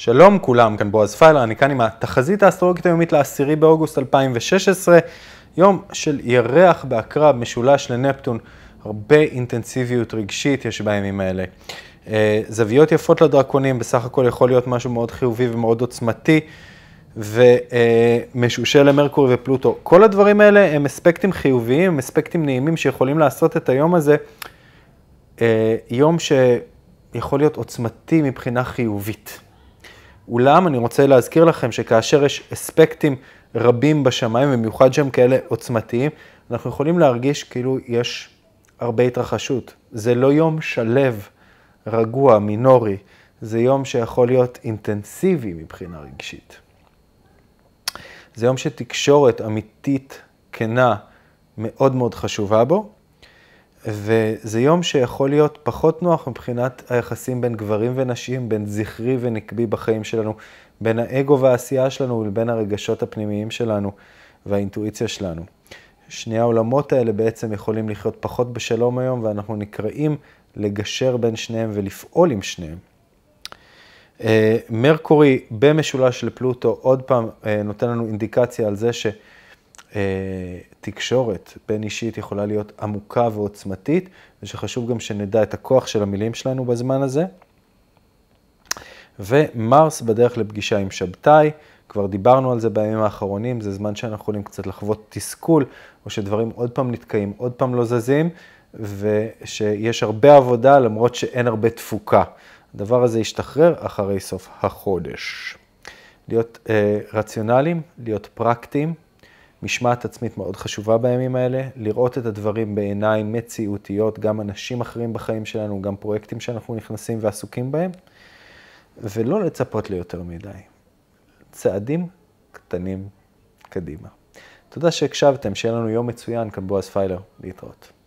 שלום כולם, כאן בועז פיילר, אני כאן עם התחזית האסטרולוגית היומית ל-10 באוגוסט 2016, יום של ירח בעקרב משולש לנפטון, הרבה אינטנסיביות רגשית יש בימים האלה. אה, זוויות יפות לדרקונים, בסך הכל יכול להיות משהו מאוד חיובי ומאוד עוצמתי, ומשושה למרקורי ופלוטו. כל הדברים האלה הם אספקטים חיוביים, אספקטים נעימים שיכולים לעשות את היום הזה, אה, יום שיכול להיות עוצמתי מבחינה חיובית. אולם אני רוצה להזכיר לכם שכאשר יש אספקטים רבים בשמיים, במיוחד שהם כאלה עוצמתיים, אנחנו יכולים להרגיש כאילו יש הרבה התרחשות. זה לא יום שלב, רגוע, מינורי, זה יום שיכול להיות אינטנסיבי מבחינה רגשית. זה יום שתקשורת אמיתית, כנה, מאוד מאוד חשובה בו, וזה יום שיכול להיות פחות נוח מבחינת היחסים בין גברים ונשים, בין זכרי ונקבי בחיים שלנו, בין האגו והעשייה שלנו לבין הרגשות הפנימיים שלנו והאינטואיציה שלנו. שני העולמות האלה בעצם יכולים לחיות פחות בשלום היום, ואנחנו נקראים לגשר בין שניהם ולפעול עם שניהם. אה, מרקורי במשולש לפלוטו, עוד פעם, אה, נותן לנו אינדיקציה על זה ש... אה, תקשורת בין אישית יכולה להיות עמוקה ועוצמתית, ושחשוב גם שנדע את הכוח של המילים שלנו בזמן הזה. ומרס בדרך לפגישה עם שבתאי, כבר דיברנו על זה בימים האחרונים, זה זמן שאנחנו יכולים קצת לחוות תסכול, או שדברים עוד פעם נתקעים, עוד פעם לא זזים, ושיש הרבה עבודה למרות שאין הרבה תפוקה. הדבר הזה ישתחרר אחרי סוף החודש. להיות אה, רציונליים, להיות פרקטיים, משמעת עצמית מאוד חשובה בימים האלה, לראות את הדברים בעיניים מציאותיות, גם אנשים אחרים בחיים שלנו, גם פרויקטים שאנחנו נכנסים ועסוקים בהם, ולא לצפות ליותר מדי. צעדים קטנים קדימה. תודה שהקשבתם, שיהיה לנו יום מצוין כאן בועז פיילר, להתראות.